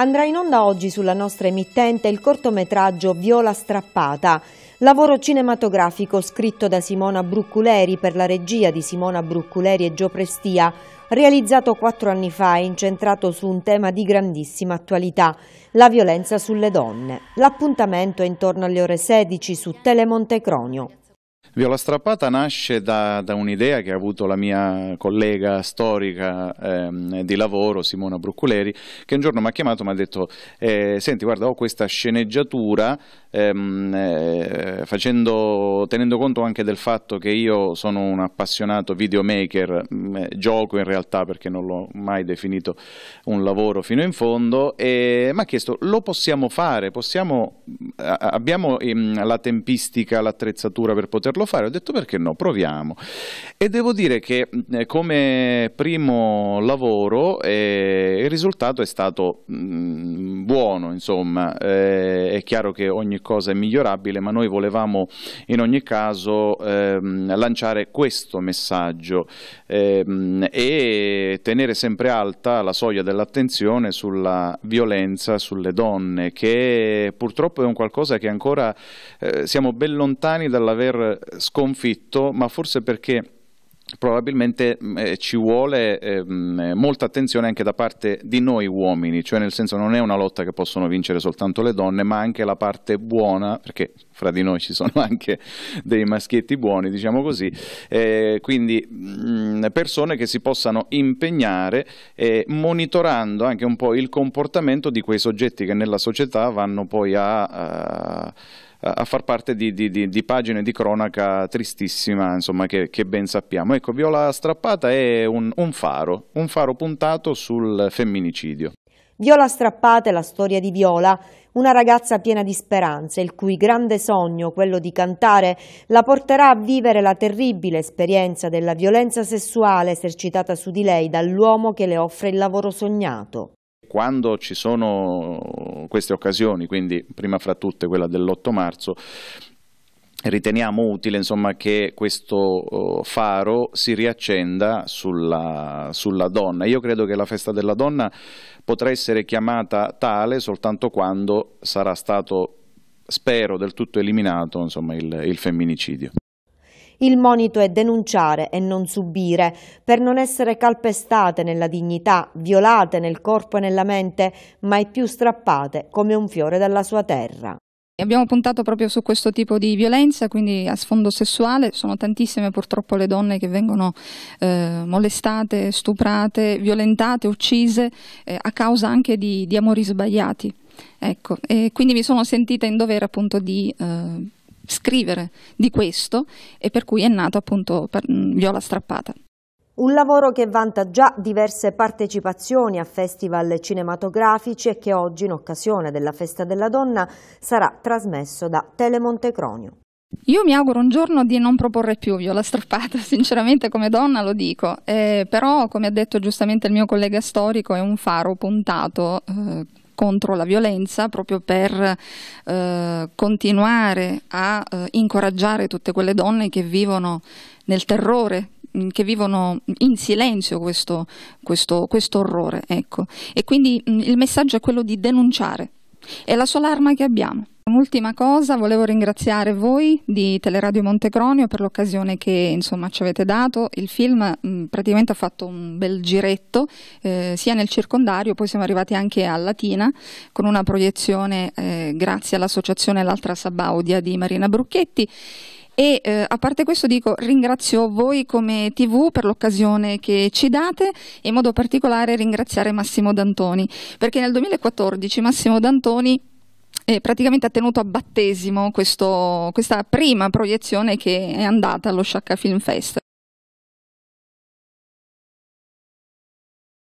andrà in onda oggi sulla nostra emittente il cortometraggio Viola strappata, lavoro cinematografico scritto da Simona Brucculeri per la regia di Simona Brucculeri e Gio Prestia, realizzato quattro anni fa e incentrato su un tema di grandissima attualità, la violenza sulle donne. L'appuntamento è intorno alle ore 16 su Telemonte Cronio. Viola Strappata nasce da, da un'idea che ha avuto la mia collega storica ehm, di lavoro, Simona Brucculeri, che un giorno mi ha chiamato e mi ha detto eh, senti guarda ho questa sceneggiatura ehm, eh, facendo, tenendo conto anche del fatto che io sono un appassionato videomaker, mh, mm, eh, gioco in realtà perché non l'ho mai definito un lavoro fino in fondo, e mi ha chiesto lo possiamo fare, possiamo, mm, abbiamo ehm, la tempistica, l'attrezzatura per poterlo farlo fare, ho detto perché no, proviamo. E devo dire che eh, come primo lavoro eh, il risultato è stato mh, mm, buono, insomma, eh, è chiaro che ogni cosa è migliorabile, ma noi volevamo in ogni caso ehm, lanciare questo messaggio ehm, e tenere sempre alta la soglia dell'attenzione sulla violenza sulle donne, che purtroppo è un qualcosa che ancora eh, siamo ben lontani dall'aver sconfitto, ma forse perché probabilmente mm, eh, ci vuole ehm, eh, molta attenzione anche da parte di noi uomini, cioè nel senso non è una lotta che possono vincere soltanto le donne, ma anche la parte buona, perché fra di noi ci sono anche dei maschietti buoni, diciamo così, eh, quindi mh, mm, persone che si possano impegnare eh, monitorando anche un po' il comportamento di quei soggetti che nella società vanno poi a, a a far parte di, di, di, di pagine di cronaca tristissima insomma, che, che, ben sappiamo. Ecco, Viola Strappata è un, un faro, un faro puntato sul femminicidio. Viola Strappata è la storia di Viola, una ragazza piena di speranze, il cui grande sogno, quello di cantare, la porterà a vivere la terribile esperienza della violenza sessuale esercitata su di lei dall'uomo che le offre il lavoro sognato quando ci sono queste occasioni, quindi prima fra tutte quella dell'8 marzo, riteniamo utile insomma, che questo oh, faro si riaccenda sulla, sulla, donna. Io credo che la festa della donna potrà essere chiamata tale soltanto quando sarà stato, spero, del tutto eliminato insomma, il, il femminicidio. Il monito è denunciare e non subire, per non essere calpestate nella dignità, violate nel corpo e nella mente, mai più strappate come un fiore dalla sua terra. Abbiamo puntato proprio su questo tipo di violenza, quindi a sfondo sessuale, sono tantissime purtroppo le donne che vengono eh, molestate, stuprate, violentate, uccise eh, a causa anche di, di amori sbagliati. Ecco, e quindi mi sono sentita in dovere appunto di eh, scrivere di questo e per cui è nato appunto mm, Viola Strappata. Un lavoro che vanta già diverse partecipazioni a festival cinematografici e che oggi, in occasione della Festa della Donna, sarà trasmesso da Telemonte Cronio. Io mi auguro un giorno di non proporre più Viola Strappata, sinceramente come donna lo dico, eh, però come ha detto giustamente il mio collega storico è un faro puntato eh, contro la violenza proprio per eh, continuare a eh, incoraggiare tutte quelle donne che vivono nel terrore mm, che vivono in silenzio questo, questo, questo orrore. Ecco. E quindi mh, mm, il messaggio è quello di denunciare. È la sola arma che abbiamo. Un'ultima cosa, volevo ringraziare voi di Teleradio Montecronio per l'occasione che insomma, ci avete dato. Il film mh, mm, praticamente ha fatto un bel giretto eh, sia nel circondario, poi siamo arrivati anche a Latina con una proiezione eh, grazie all'associazione L'altra Sabaudia di Marina Brucchetti. E eh, a parte questo dico ringrazio voi come TV per l'occasione che ci date e in modo particolare ringraziare Massimo D'Antoni perché nel 2014 Massimo D'Antoni eh, praticamente ha tenuto a battesimo questo, questa prima proiezione che è andata allo Sciacca Film Fest.